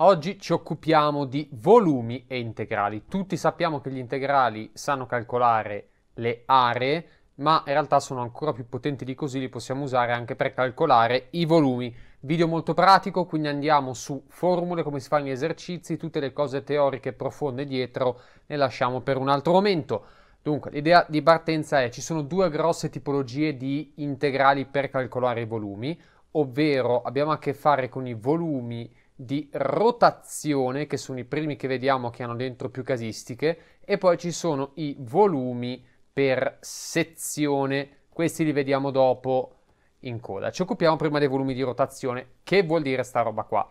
Oggi ci occupiamo di volumi e integrali. Tutti sappiamo che gli integrali sanno calcolare le aree, ma in realtà sono ancora più potenti di così, li possiamo usare anche per calcolare i volumi. Video molto pratico, quindi andiamo su formule, come si fanno gli esercizi, tutte le cose teoriche profonde dietro le lasciamo per un altro momento. Dunque, l'idea di partenza è ci sono due grosse tipologie di integrali per calcolare i volumi, ovvero abbiamo a che fare con i volumi di rotazione, che sono i primi che vediamo che hanno dentro più casistiche, e poi ci sono i volumi per sezione, questi li vediamo dopo in coda. Ci occupiamo prima dei volumi di rotazione, che vuol dire sta roba qua.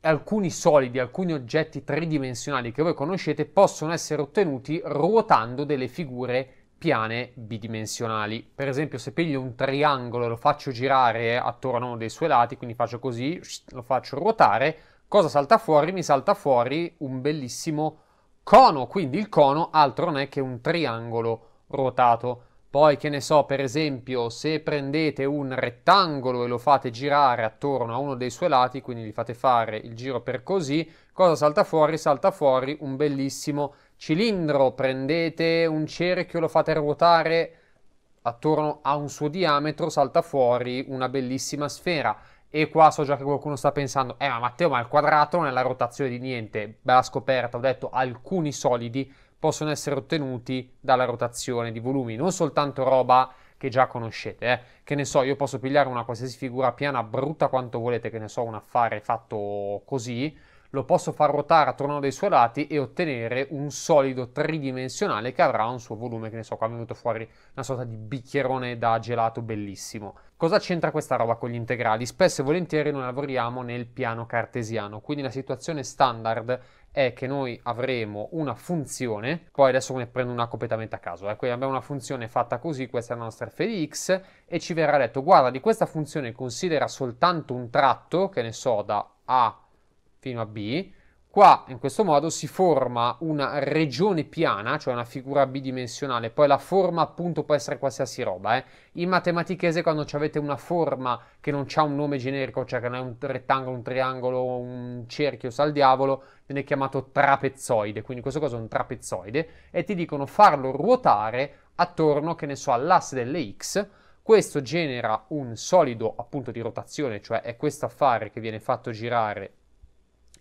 Alcuni solidi, alcuni oggetti tridimensionali che voi conoscete possono essere ottenuti ruotando delle figure piane bidimensionali. Per esempio, se piglio un triangolo e lo faccio girare attorno a uno dei suoi lati, quindi faccio così, lo faccio ruotare, cosa salta fuori? Mi salta fuori un bellissimo cono, quindi il cono altro non è che un triangolo ruotato. Poi, che ne so, per esempio, se prendete un rettangolo e lo fate girare attorno a uno dei suoi lati, quindi gli fate fare il giro per così, cosa salta fuori? Salta fuori un bellissimo cilindro, prendete un cerchio, lo fate ruotare attorno a un suo diametro, salta fuori una bellissima sfera. E qua so già che qualcuno sta pensando, eh ma Matteo, ma il quadrato non è la rotazione di niente. Bella scoperta, ho detto, alcuni solidi possono essere ottenuti dalla rotazione di volumi, non soltanto roba che già conoscete, eh. che ne so, io posso pigliare una qualsiasi figura piana brutta quanto volete, che ne so, un affare fatto così, lo posso far ruotare attorno dai suoi lati e ottenere un solido tridimensionale che avrà un suo volume, che ne so, qua è venuto fuori una sorta di bicchierone da gelato bellissimo. Cosa c'entra questa roba con gli integrali? Spesso e volentieri noi lavoriamo nel piano cartesiano, quindi la situazione standard è che noi avremo una funzione, poi adesso ne prendo una completamente a caso, eh, ecco, quindi abbiamo una funzione fatta così, questa è la nostra f di x, e ci verrà detto, guarda, di questa funzione considera soltanto un tratto, che ne so, da a fino a B. Qua in questo modo si forma una regione piana, cioè una figura bidimensionale, poi la forma appunto può essere qualsiasi roba. Eh. In matematichese quando avete una forma che non ha un nome generico, cioè che non è un rettangolo, un triangolo, un cerchio, sal diavolo, viene chiamato trapezoide, quindi questo cosa è un trapezoide, e ti dicono farlo ruotare attorno, che ne so, all'asse delle x, questo genera un solido appunto di rotazione, cioè è questo affare che viene fatto girare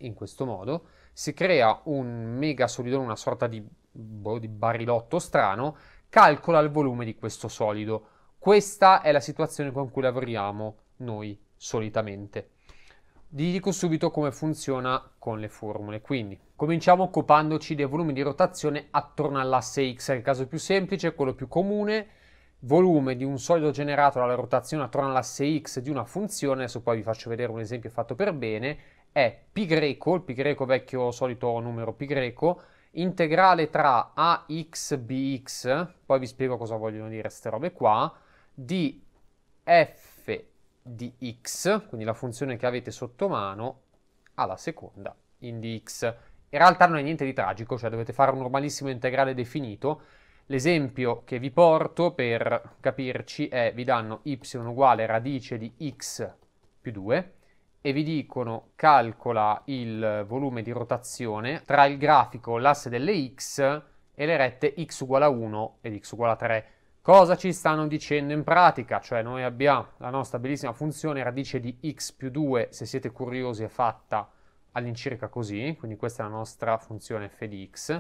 in questo modo, si crea un mega solidone, una sorta di, boh, di barilotto strano, calcola il volume di questo solido. Questa è la situazione con cui lavoriamo noi solitamente. Vi dico subito come funziona con le formule. Quindi cominciamo occupandoci dei volumi di rotazione attorno all'asse X, è il caso più semplice, quello più comune. Volume di un solido generato dalla rotazione attorno all'asse X di una funzione, adesso poi vi faccio vedere un esempio fatto per bene, è pi greco, il pi greco vecchio solito numero pi greco, integrale tra ax bx, poi vi spiego cosa vogliono dire queste robe qua, di f di x, quindi la funzione che avete sotto mano, alla seconda in dx. In realtà non è niente di tragico, cioè dovete fare un normalissimo integrale definito. L'esempio che vi porto per capirci è vi danno y uguale radice di x più 2 e vi dicono calcola il volume di rotazione tra il grafico, l'asse delle x e le rette x uguale a 1 ed x uguale a 3. Cosa ci stanno dicendo in pratica? Cioè noi abbiamo la nostra bellissima funzione radice di x più 2, se siete curiosi è fatta all'incirca così, quindi questa è la nostra funzione f di x.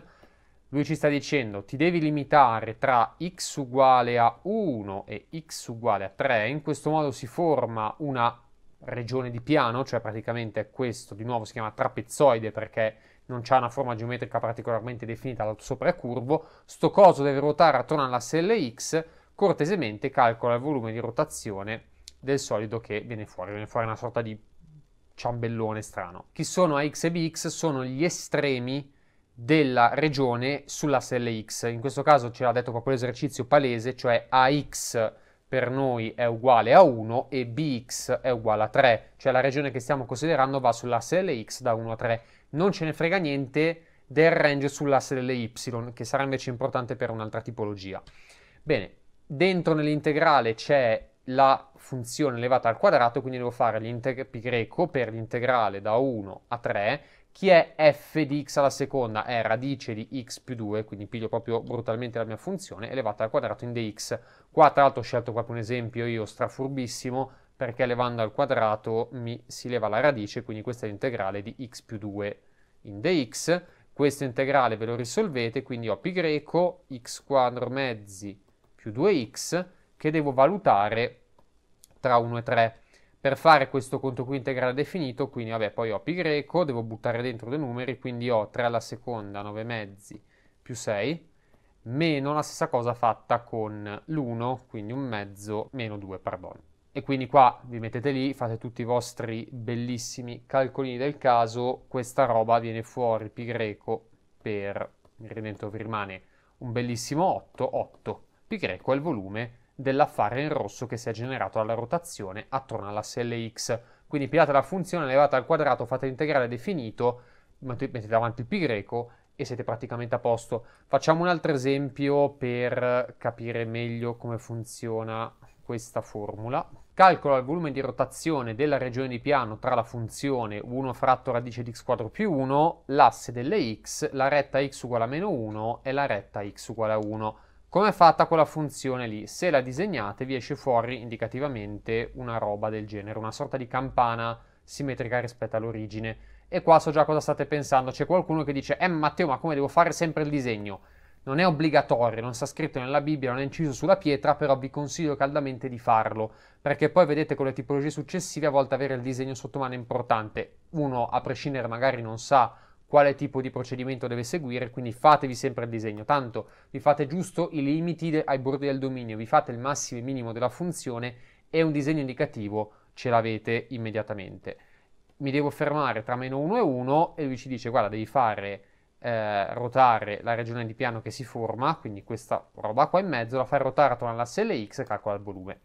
Lui ci sta dicendo ti devi limitare tra x uguale a 1 e x uguale a 3, in questo modo si forma una regione di piano, cioè praticamente questo di nuovo si chiama trapezoide perché non c'è una forma geometrica particolarmente definita, lato sopra è curvo, sto coso deve ruotare attorno all'asse LX, cortesemente calcola il volume di rotazione del solido che viene fuori, viene fuori una sorta di ciambellone strano. Chi sono AX e BX? Sono gli estremi della regione sull'asse LX, in questo caso ce l'ha detto proprio l'esercizio palese, cioè AX per noi è uguale a 1 e bx è uguale a 3, cioè la regione che stiamo considerando va sull'asse delle x da 1 a 3. Non ce ne frega niente del range sull'asse delle y, che sarà invece importante per un'altra tipologia. Bene, dentro nell'integrale c'è la funzione elevata al quadrato, quindi devo fare l'integ pi greco per l'integrale da 1 a 3 chi è f di x alla seconda? È radice di x più 2, quindi piglio proprio brutalmente la mia funzione, elevata al quadrato in dx. Qua tra l'altro ho scelto proprio un esempio io strafurbissimo, perché elevando al quadrato mi si leva la radice, quindi questa è l'integrale di x più 2 in dx. Questo integrale ve lo risolvete, quindi ho pi greco x quadro mezzi più 2x che devo valutare tra 1 e 3 per fare questo conto qui integrale definito, quindi vabbè, poi ho pi greco, devo buttare dentro dei numeri, quindi ho 3 alla seconda, 9 mezzi, più 6, meno la stessa cosa fatta con l'1, quindi un mezzo, meno 2, pardon. E quindi qua vi mettete lì, fate tutti i vostri bellissimi calcolini del caso, questa roba viene fuori pi greco per, dentro vi rimane un bellissimo 8, 8, pi greco è il volume dell'affare in rosso che si è generato dalla rotazione attorno all'asse LX. Quindi pigliate la funzione, elevata al quadrato, fate l'integrale definito, mettete davanti il pi greco e siete praticamente a posto. Facciamo un altro esempio per capire meglio come funziona questa formula. Calcolo il volume di rotazione della regione di piano tra la funzione 1 fratto radice di x quadro più 1, l'asse delle x, la retta x uguale a meno 1 e la retta x uguale a 1. Come è fatta quella funzione lì? Se la disegnate vi esce fuori indicativamente una roba del genere, una sorta di campana simmetrica rispetto all'origine. E qua so già cosa state pensando, c'è qualcuno che dice, eh Matteo ma come devo fare sempre il disegno? Non è obbligatorio, non sta scritto nella Bibbia, non è inciso sulla pietra, però vi consiglio caldamente di farlo, perché poi vedete con le tipologie successive a volte avere il disegno sotto mano è importante. Uno, a prescindere, magari non sa quale tipo di procedimento deve seguire, quindi fatevi sempre il disegno, tanto vi fate giusto i limiti ai bordi del dominio, vi fate il massimo e minimo della funzione e un disegno indicativo ce l'avete immediatamente. Mi devo fermare tra meno 1 e 1 e lui ci dice guarda devi fare eh, rotare la regione di piano che si forma, quindi questa roba qua in mezzo, la fai rotare attorno all'asse LX e calcola il volume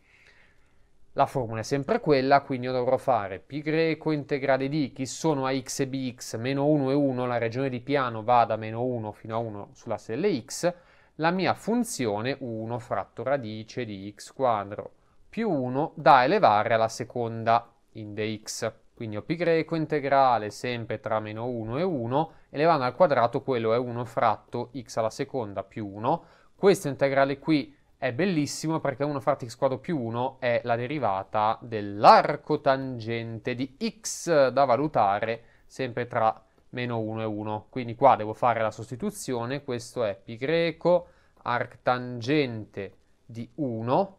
la formula è sempre quella, quindi io dovrò fare π greco integrale di chi sono a x e bx meno 1 e 1, la regione di piano va da meno 1 fino a 1 sulla stella x, la mia funzione 1 fratto radice di x quadro più 1 da elevare alla seconda in dx. Quindi ho π greco integrale sempre tra meno 1 e 1, elevando al quadrato quello è 1 fratto x alla seconda più 1. Questo integrale qui è bellissimo perché 1 fratto x quadro più 1 è la derivata dell'arco tangente di x da valutare sempre tra meno 1 e 1. Quindi qua devo fare la sostituzione, questo è pi greco arctangente di 1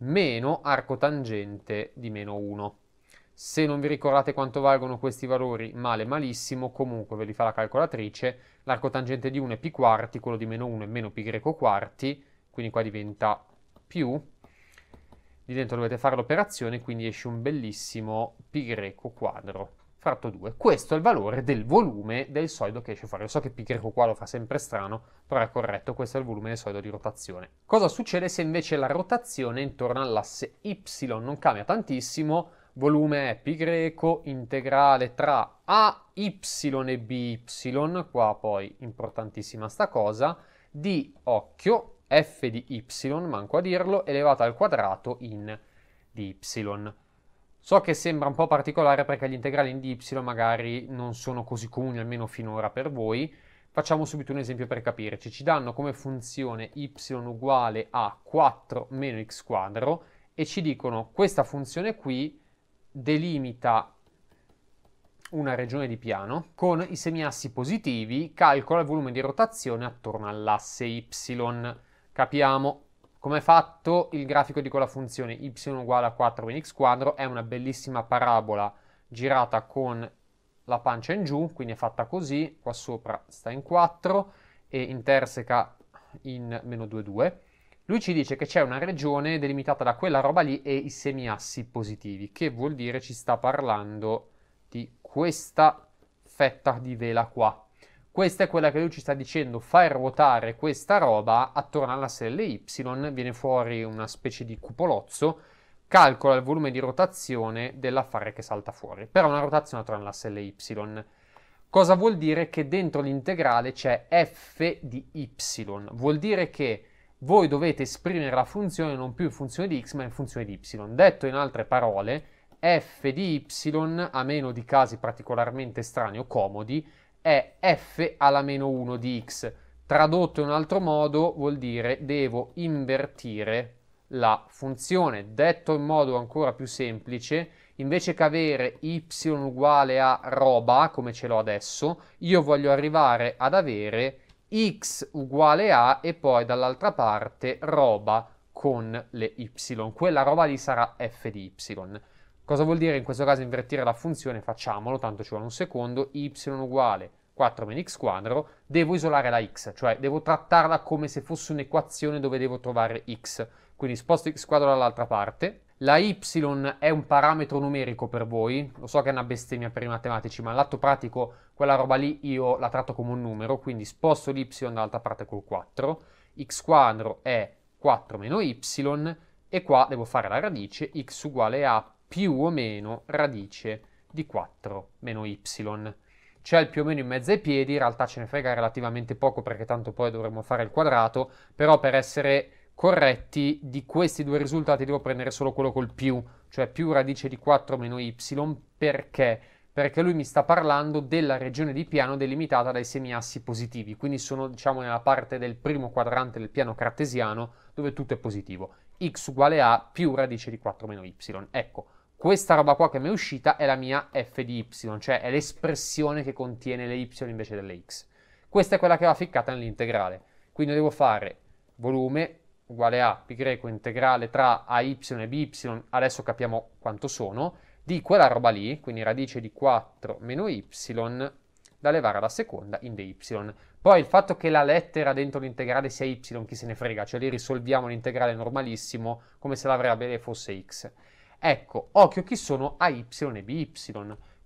meno arcotangente di meno 1. Se non vi ricordate quanto valgono questi valori, male malissimo, comunque ve li fa la calcolatrice. L'arco tangente di 1 è pi quarti, quello di meno 1 è meno pi greco quarti, quindi qua diventa più, di dentro dovete fare l'operazione, quindi esce un bellissimo pi greco quadro fratto 2. Questo è il valore del volume del solido che esce fuori. Io so che pi greco qua lo fa sempre strano, però è corretto, questo è il volume del solido di rotazione. Cosa succede se invece la rotazione intorno all'asse y non cambia tantissimo? Volume è pi greco integrale tra a y e BY, qua poi importantissima sta cosa, di occhio f di y, manco a dirlo, elevata al quadrato in di y. So che sembra un po' particolare perché gli integrali in di y magari non sono così comuni, almeno finora per voi. Facciamo subito un esempio per capirci. Ci danno come funzione y uguale a 4 meno x quadro e ci dicono questa funzione qui delimita una regione di piano con i semiassi positivi, calcola il volume di rotazione attorno all'asse y capiamo come è fatto il grafico di quella funzione y uguale a 4 in x quadro è una bellissima parabola girata con la pancia in giù, quindi è fatta così, qua sopra sta in 4 e interseca in meno 2, 2. Lui ci dice che c'è una regione delimitata da quella roba lì e i semiassi positivi, che vuol dire ci sta parlando di questa fetta di vela qua. Questa è quella che lui ci sta dicendo, fai ruotare questa roba attorno alla stella Y, viene fuori una specie di cupolozzo, calcola il volume di rotazione dell'affare che salta fuori, però una rotazione attorno alla stella Y. Cosa vuol dire? Che dentro l'integrale c'è f di y. Vuol dire che voi dovete esprimere la funzione non più in funzione di x, ma in funzione di y. Detto in altre parole, f di y, a meno di casi particolarmente strani o comodi, è f alla meno 1 di x. Tradotto in un altro modo vuol dire devo invertire la funzione. Detto in modo ancora più semplice, invece che avere y uguale a roba, come ce l'ho adesso, io voglio arrivare ad avere x uguale a e poi dall'altra parte roba con le y. Quella roba lì sarà f di y. Cosa vuol dire in questo caso invertire la funzione? Facciamolo, tanto ci vuole un secondo, y uguale 4 meno x quadro, devo isolare la x, cioè devo trattarla come se fosse un'equazione dove devo trovare x. Quindi sposto x quadro dall'altra parte, la y è un parametro numerico per voi, lo so che è una bestemmia per i matematici, ma all'atto pratico quella roba lì io la tratto come un numero, quindi sposto l'y dall'altra parte col 4, x quadro è 4 meno y, e qua devo fare la radice, x uguale a più o meno radice di 4 meno y. C'è il più o meno in mezzo ai piedi, in realtà ce ne frega relativamente poco perché tanto poi dovremmo fare il quadrato, però per essere corretti di questi due risultati devo prendere solo quello col più, cioè più radice di 4 meno y, perché? Perché lui mi sta parlando della regione di piano delimitata dai semiassi positivi, quindi sono diciamo nella parte del primo quadrante del piano cartesiano dove tutto è positivo, x uguale a più radice di 4 meno y. Ecco, questa roba qua che mi è uscita è la mia f di y, cioè è l'espressione che contiene le y invece delle x. Questa è quella che va ficcata nell'integrale. Quindi devo fare volume uguale a pi greco integrale tra ay e by, adesso capiamo quanto sono, di quella roba lì, quindi radice di 4 meno y, da levare alla seconda in dy. Poi il fatto che la lettera dentro l'integrale sia y, chi se ne frega, cioè lì risolviamo l'integrale normalissimo come se la variabile fosse x. Ecco, occhio chi sono AY e BY.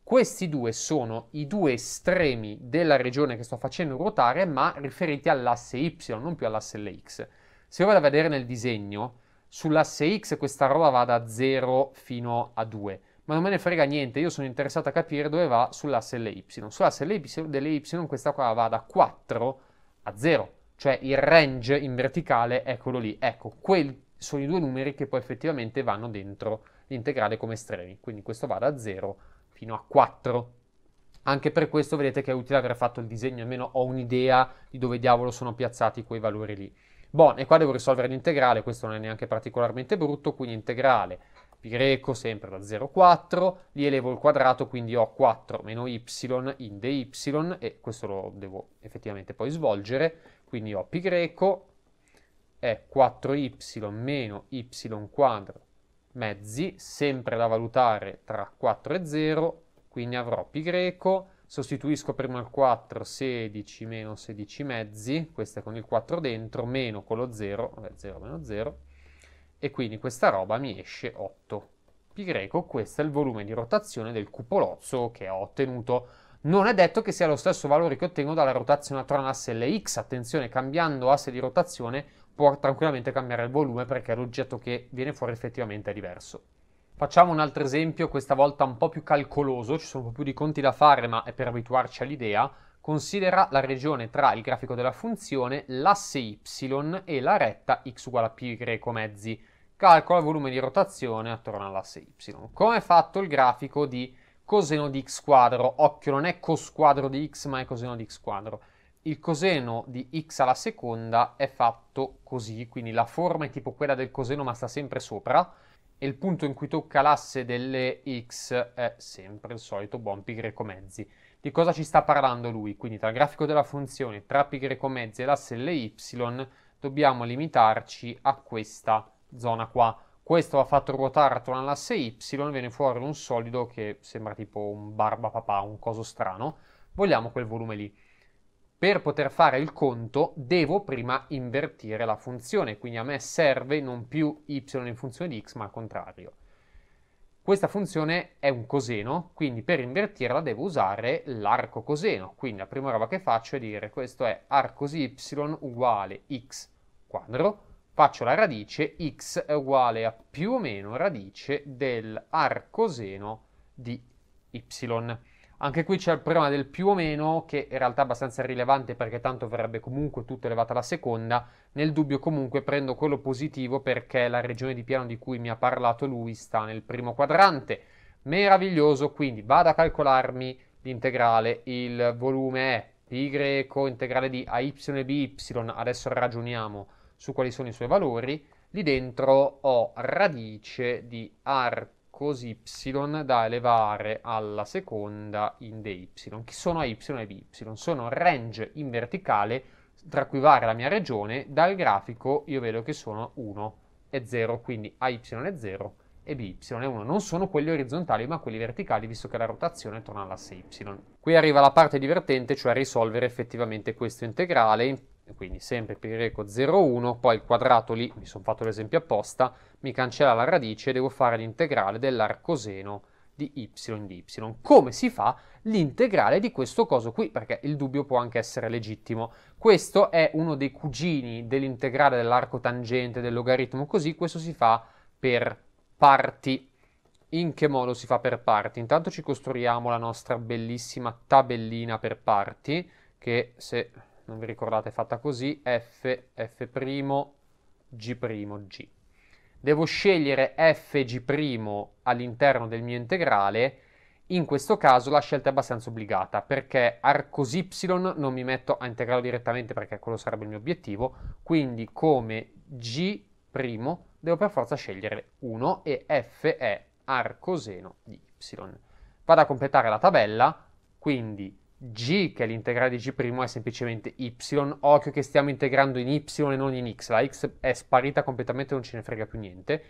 Questi due sono i due estremi della regione che sto facendo ruotare, ma riferiti all'asse Y, non più all'asse LX. Se io vado a vedere nel disegno, sull'asse X questa roba va da 0 fino a 2, ma non me ne frega niente, io sono interessato a capire dove va sull'asse LY. Sull'asse LY delle questa qua va da 4 a 0, cioè il range in verticale è quello lì. Ecco, quelli sono i due numeri che poi effettivamente vanno dentro l'integrale come estremi, quindi questo va da 0 fino a 4. Anche per questo vedete che è utile aver fatto il disegno, almeno ho un'idea di dove diavolo sono piazzati quei valori lì. Bon, e qua devo risolvere l'integrale, questo non è neanche particolarmente brutto, quindi integrale pi greco sempre da 0 4, li elevo il quadrato, quindi ho 4 meno y in dy, e questo lo devo effettivamente poi svolgere, quindi ho pi greco è 4y meno y quadro mezzi, sempre da valutare tra 4 e 0, quindi avrò pi greco, sostituisco prima il 4, 16 meno 16 mezzi, questo è con il 4 dentro, meno con lo 0, vabbè 0 meno 0, e quindi questa roba mi esce 8. Pi greco, questo è il volume di rotazione del cupolozzo che ho ottenuto. Non è detto che sia lo stesso valore che ottengo dalla rotazione attorno all'asse LX, attenzione, cambiando asse di rotazione può tranquillamente cambiare il volume perché l'oggetto che viene fuori effettivamente è diverso. Facciamo un altro esempio, questa volta un po' più calcoloso, ci sono un po' più di conti da fare ma è per abituarci all'idea. Considera la regione tra il grafico della funzione, l'asse y e la retta x uguale a πy mezzi. Calcola il volume di rotazione attorno all'asse y. Come è fatto il grafico di coseno di x quadro? Occhio, non è cos quadro di x ma è coseno di x quadro il coseno di x alla seconda è fatto così, quindi la forma è tipo quella del coseno ma sta sempre sopra e il punto in cui tocca l'asse delle x è sempre il solito buon pi greco mezzi. Di cosa ci sta parlando lui? Quindi tra il grafico della funzione, tra pi greco mezzi e l'asse delle y dobbiamo limitarci a questa zona qua. Questo va fatto ruotare attorno all'asse y, viene fuori un solido che sembra tipo un barba papà, un coso strano. Vogliamo quel volume lì. Per poter fare il conto devo prima invertire la funzione, quindi a me serve non più y in funzione di x ma al contrario. Questa funzione è un coseno, quindi per invertirla devo usare l'arco coseno, quindi la prima roba che faccio è dire questo è arco y uguale x quadro, faccio la radice, x è uguale a più o meno radice dell'arcoseno di y. Anche qui c'è il problema del più o meno, che in realtà è abbastanza irrilevante perché tanto verrebbe comunque tutto elevato alla seconda. Nel dubbio comunque prendo quello positivo perché la regione di piano di cui mi ha parlato lui sta nel primo quadrante. Meraviglioso, quindi vado a calcolarmi l'integrale, il volume è pi integrale di ay e adesso ragioniamo su quali sono i suoi valori. Lì dentro ho radice di r cos y da elevare alla seconda in dy, che sono a y e dy, sono range in verticale tra cui varia la mia regione, dal grafico io vedo che sono 1 e 0, quindi a y è 0 e by è 1. Non sono quelli orizzontali ma quelli verticali visto che la rotazione torna all'asse y. Qui arriva la parte divertente, cioè risolvere effettivamente questo integrale quindi sempre pi greco 0,1, poi il quadrato lì, mi sono fatto l'esempio apposta, mi cancella la radice e devo fare l'integrale dell'arcoseno di y di y. Come si fa l'integrale di questo coso qui? Perché il dubbio può anche essere legittimo. Questo è uno dei cugini dell'integrale dell'arco tangente, del logaritmo, così questo si fa per parti. In che modo si fa per parti? Intanto ci costruiamo la nostra bellissima tabellina per parti, che se non vi ricordate, è fatta così, f, f', g', g. Devo scegliere f, g' all'interno del mio integrale, in questo caso la scelta è abbastanza obbligata perché arcos y non mi metto a integrarlo direttamente perché quello sarebbe il mio obiettivo, quindi come g' devo per forza scegliere 1 e f è arcoseno di y. Vado a completare la tabella, quindi g, che è l'integrale di g' è semplicemente y, occhio che stiamo integrando in y e non in x, la x è sparita completamente, non ce ne frega più niente.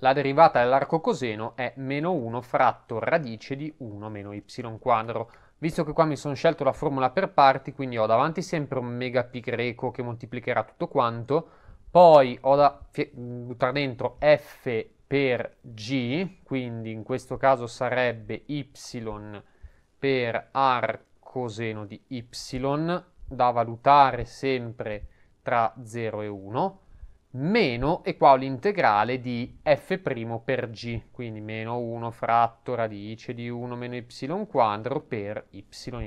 La derivata dell'arco coseno è meno 1 fratto radice di 1 meno y quadro. Visto che qua mi sono scelto la formula per parti, quindi ho davanti sempre un mega pi greco che moltiplicherà tutto quanto, poi ho da buttare dentro f per g, quindi in questo caso sarebbe y per arco coseno di y da valutare sempre tra 0 e 1 meno, e qua ho l'integrale di f' per g, quindi meno 1 fratto radice di 1 cioè meno y quadro per y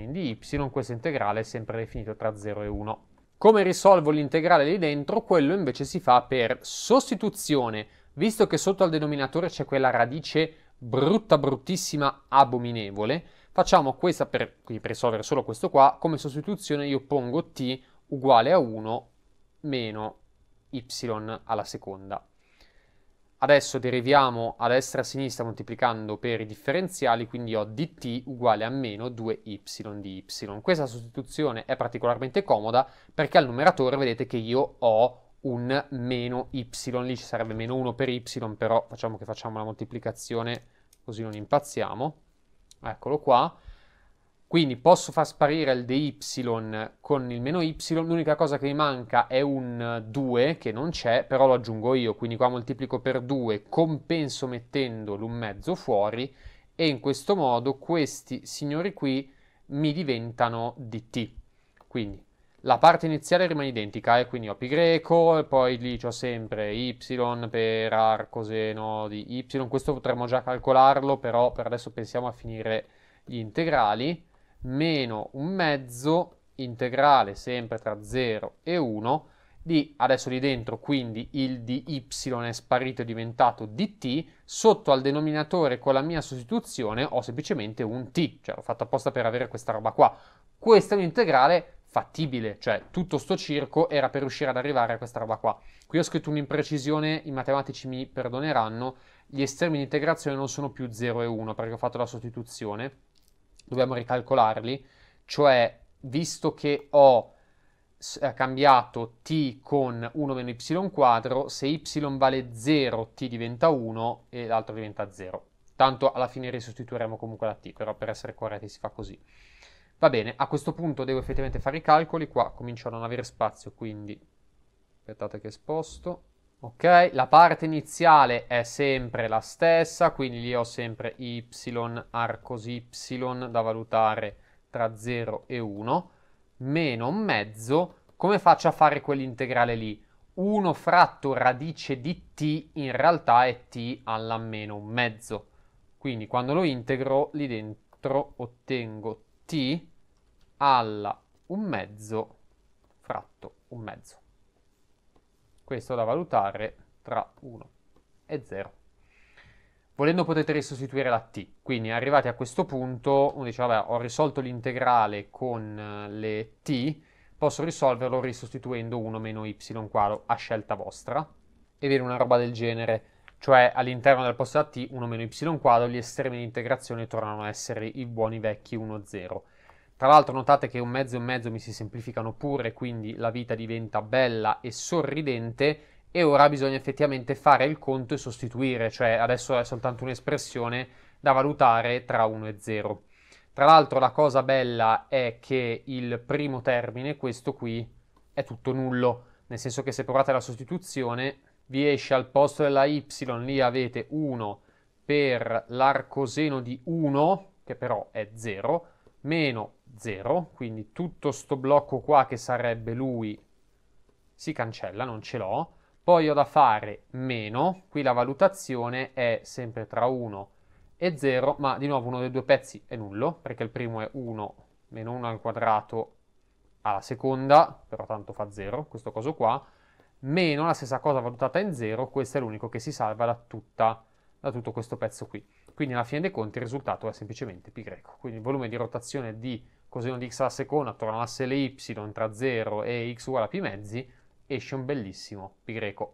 di y, questo integrale è sempre definito tra 0 e 1. Come risolvo l'integrale lì dentro? Quello invece si fa per sostituzione, visto che sotto al denominatore c'è quella radice brutta, bruttissima, abominevole, Facciamo questa per, per risolvere solo questo qua, come sostituzione io pongo t uguale a 1 meno y alla seconda. Adesso deriviamo a destra e a sinistra moltiplicando per i differenziali, quindi ho dt uguale a meno 2y di y. Questa sostituzione è particolarmente comoda perché al numeratore vedete che io ho un meno y, lì ci sarebbe meno 1 per y, però facciamo che facciamo la moltiplicazione così non impazziamo eccolo qua, quindi posso far sparire il dy con il meno y, l'unica cosa che mi manca è un 2 che non c'è, però lo aggiungo io, quindi qua moltiplico per 2, compenso mettendo l'un mezzo fuori e in questo modo questi signori qui mi diventano dt. Quindi la parte iniziale rimane identica, eh? quindi ho π greco, e poi lì ho sempre y per arcoseno di y. Questo potremmo già calcolarlo, però per adesso pensiamo a finire gli integrali. Meno un mezzo integrale sempre tra 0 e 1 di, adesso lì dentro, quindi il di y è sparito e diventato dt, sotto al denominatore con la mia sostituzione ho semplicemente un t, cioè l'ho fatto apposta per avere questa roba qua. Questo è un integrale fattibile, cioè tutto sto circo era per riuscire ad arrivare a questa roba qua. Qui ho scritto un'imprecisione, i matematici mi perdoneranno, gli estremi di integrazione non sono più 0 e 1 perché ho fatto la sostituzione, dobbiamo ricalcolarli, cioè visto che ho eh, cambiato t con 1 meno y quadro, se y vale 0 t diventa 1 e l'altro diventa 0. Tanto alla fine risostituiremo comunque la t, però per essere corretti si fa così. Va bene, a questo punto devo effettivamente fare i calcoli, qua comincio a non avere spazio, quindi aspettate che sposto. Ok, la parte iniziale è sempre la stessa, quindi lì ho sempre y, arcos y da valutare tra 0 e 1, meno un mezzo, come faccio a fare quell'integrale lì? 1 fratto radice di t in realtà è t alla meno un mezzo, quindi quando lo integro lì dentro ottengo t alla un mezzo fratto un mezzo. Questo da valutare tra 1 e 0. Volendo potete risostituire la t, quindi arrivati a questo punto uno dice vabbè ho risolto l'integrale con eh, le t, posso risolverlo risostituendo 1 meno y quadro a scelta vostra e viene una roba del genere, cioè all'interno del posto da t 1 meno y quadro gli estremi di integrazione tornano a essere i buoni vecchi 1, 0 tra l'altro notate che un mezzo e un mezzo mi si semplificano pure, quindi la vita diventa bella e sorridente e ora bisogna effettivamente fare il conto e sostituire, cioè adesso è soltanto un'espressione da valutare tra 1 e 0. Tra l'altro la cosa bella è che il primo termine, questo qui, è tutto nullo, nel senso che se provate la sostituzione vi esce al posto della y, lì avete 1 per l'arcoseno di 1, che però è 0, meno 0, quindi tutto sto blocco qua che sarebbe lui si cancella, non ce l'ho. Poi ho da fare meno, qui la valutazione è sempre tra 1 e 0, ma di nuovo uno dei due pezzi è nullo, perché il primo è 1 meno 1 al quadrato alla seconda, però tanto fa 0, questo coso qua, meno la stessa cosa valutata in 0, questo è l'unico che si salva da, tutta, da tutto questo pezzo qui. Quindi alla fine dei conti il risultato è semplicemente π. Quindi il volume di rotazione di coseno di x alla seconda attorno all'asse y tra 0 e x uguale a π mezzi esce un bellissimo π